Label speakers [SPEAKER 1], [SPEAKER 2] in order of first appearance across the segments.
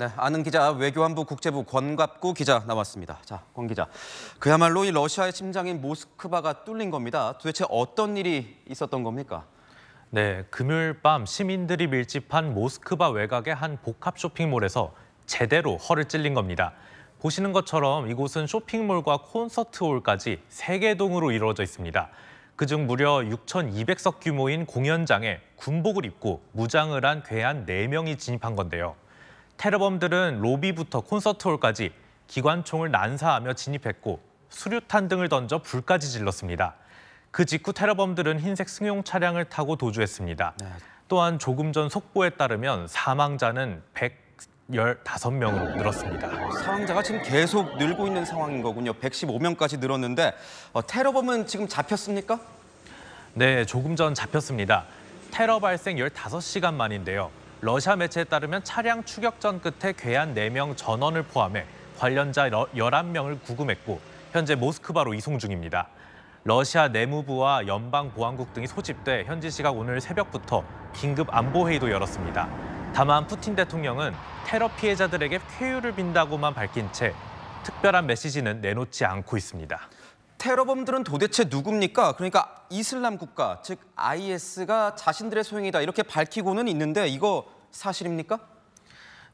[SPEAKER 1] 네, 아는 기자 외교안보 국제부 권갑구 기자 나왔습니다. 자, 권 기자. 그야말로 이 러시아의 심장인 모스크바가 뚫린 겁니다. 도대체 어떤 일이 있었던 겁니까?
[SPEAKER 2] 네, 금요일 밤 시민들이 밀집한 모스크바 외곽의 한 복합 쇼핑몰에서 제대로 허를 찔린 겁니다. 보시는 것처럼 이곳은 쇼핑몰과 콘서트홀까지 세 개 동으로 이루어져 있습니다. 그중 무려 6,200석 규모인 공연장에 군복을 입고 무장을 한 괴한 4명이 진입한 건데요. 테러범들은 로비부터 콘서트홀까지 기관총을 난사하며 진입했고 수류탄 등을 던져 불까지 질렀습니다. 그 직후 테러범들은 흰색 승용 차량을 타고 도주했습니다. 네. 또한 조금 전 속보에 따르면 사망자는 115명으로
[SPEAKER 1] 늘었습니다. 사망자가 지금 계속 늘고 있는 상황인 거군요. 115명까지 늘었는데 어, 테러범은 지금 잡혔습니까? 네, 조금 전 잡혔습니다. 테러
[SPEAKER 2] 발생 15시간 만인데요. 러시아 매체에 따르면 차량 추격전 끝에 괴한 4명 전원을 포함해 관련자 11명을 구금했고 현재 모스크바로 이송 중입니다. 러시아 내무부와 연방보안국 등이 소집돼 현지 시각 오늘 새벽부터 긴급 안보회의도 열었습니다. 다만 푸틴 대통령은 테러 피해자들에게
[SPEAKER 1] 쾌유를 빈다고만 밝힌 채 특별한 메시지는 내놓지 않고 있습니다. 테러범들은 도대체 누굽니까? 그러니까 이슬람 국가, 즉 IS가 자신들의 소행이다 이렇게 밝히고는 있는데 이거 사실입니까?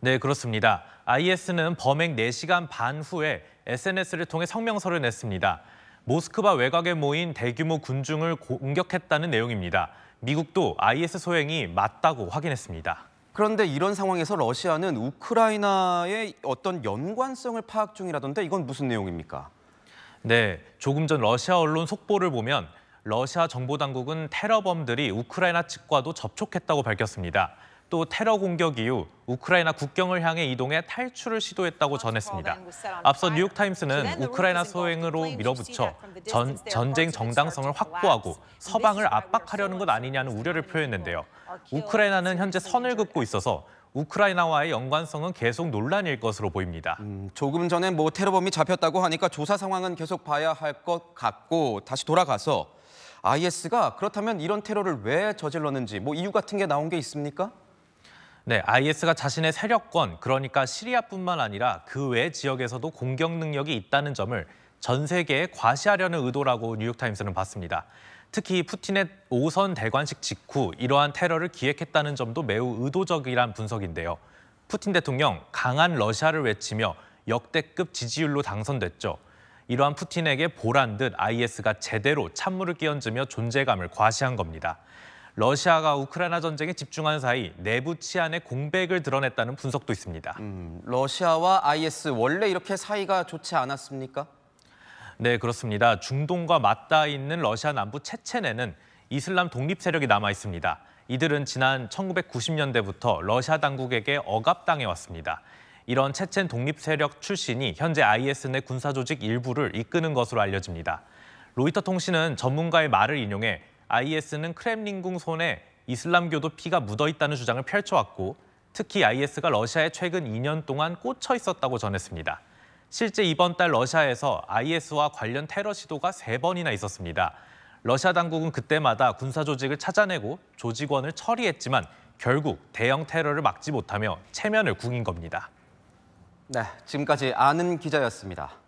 [SPEAKER 2] 네, 그렇습니다. IS는 범행 4시간 반 후에 SNS를 통해 성명서를 냈습니다. 모스크바 외곽에 모인 대규모 군중을 공격했다는 내용입니다. 미국도 IS 소행이 맞다고 확인했습니다.
[SPEAKER 1] 그런데 이런 상황에서 러시아는 우크라이나의 어떤 연관성을 파악 중이라던데 이건 무슨 내용입니까?
[SPEAKER 2] 네, 조금 전 러시아 언론 속보를 보면 러시아 정보당국은 테러범들이 우크라이나 측과도 접촉했다고 밝혔습니다. 또 테러 공격 이후 우크라이나 국경을 향해 이동해 탈출을 시도했다고 전했습니다. 앞서 뉴욕타임스는 우크라이나 소행으로 밀어붙여 전, 전쟁 정당성을 확보하고 서방을 압박하려는 것 아니냐는 우려를 표했는데요. 우크라이나는 현재 선을 긋고 있어서 우크라이나와의 연관성은 계속 논란일
[SPEAKER 1] 것으로 보입니다. 음, 조금 전에 뭐 테러범이 잡혔다고 하니까 조사 상황은 계속 봐야 할 것 같고 다시 돌아가서 IS가 그렇다면 이런 테러를 왜 저질렀는지 뭐 이유 같은 게 나온 게 있습니까?
[SPEAKER 2] 네, IS가 자신의 세력권, 그러니까 시리아뿐만 아니라 그 외 지역에서도 공격 능력이 있다는 점을 전 세계에 과시하려는 의도라고 뉴욕타임스는 봤습니다. 특히 푸틴의 오선 대관식 직후 이러한 테러를 기획했다는 점도 매우 의도적이란 분석인데요. 푸틴 대통령 강한 러시아를 외치며 역대급 지지율로 당선됐죠. 이러한 푸틴에게 보란 듯 IS가 제대로 찬물을 끼얹으며 존재감을 과시한 겁니다. 러시아가 우크라이나 전쟁에 집중한 사이 내부 치안의 공백을 드러냈다는 분석도 있습니다. 음,
[SPEAKER 1] 러시아와 IS 원래 이렇게 사이가 좋지 않았습니까? 네, 그렇습니다.
[SPEAKER 2] 중동과 맞닿아 있는 러시아 남부 체첸에는 이슬람 독립 세력이 남아 있습니다. 이들은 지난 1990년대부터 러시아 당국에게 억압당해 왔습니다. 이런 체첸 독립 세력 출신이 현재 IS 내 군사 조직 일부를 이끄는 것으로 알려집니다. 로이터 통신은 전문가의 말을 인용해 IS는 크렘린궁 손에 이슬람교도 피가 묻어 있다는 주장을 펼쳐왔고 특히 IS가 러시아에 최근 2년 동안 꽂혀 있었다고 전했습니다. 실제 이번 달 러시아에서 IS와 관련 테러 시도가 3번이나 있었습니다. 러시아 당국은 그때마다 군사 조직을 찾아내고 조직원을 처리했지만 결국 대형 테러를 막지 못하며 체면을 구긴 겁니다. 네, 지금까지 아는 기자였습니다.